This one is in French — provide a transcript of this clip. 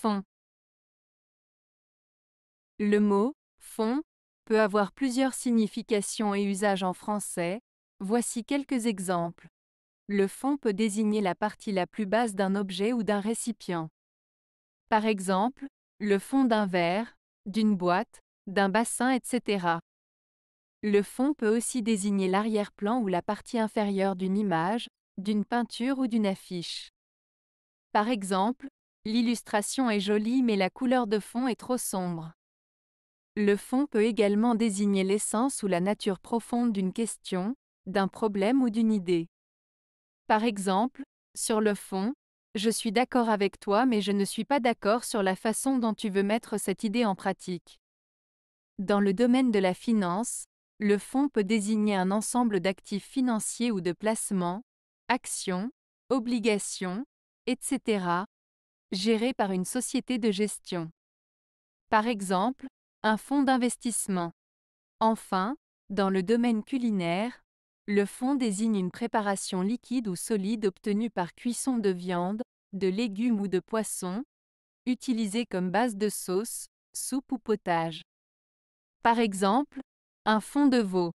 Fond. Le mot fond peut avoir plusieurs significations et usages en français. Voici quelques exemples. Le fond peut désigner la partie la plus basse d'un objet ou d'un récipient. Par exemple, le fond d'un verre, d'une boîte, d'un bassin, etc. Le fond peut aussi désigner l'arrière-plan ou la partie inférieure d'une image, d'une peinture ou d'une affiche. Par exemple, L'illustration est jolie mais la couleur de fond est trop sombre. Le fond peut également désigner l'essence ou la nature profonde d'une question, d'un problème ou d'une idée. Par exemple, sur le fond, je suis d'accord avec toi mais je ne suis pas d'accord sur la façon dont tu veux mettre cette idée en pratique. Dans le domaine de la finance, le fond peut désigner un ensemble d'actifs financiers ou de placements, actions, obligations, etc., géré par une société de gestion. Par exemple, un fonds d'investissement. Enfin, dans le domaine culinaire, le fonds désigne une préparation liquide ou solide obtenue par cuisson de viande, de légumes ou de poissons, utilisée comme base de sauce, soupe ou potage. Par exemple, un fonds de veau.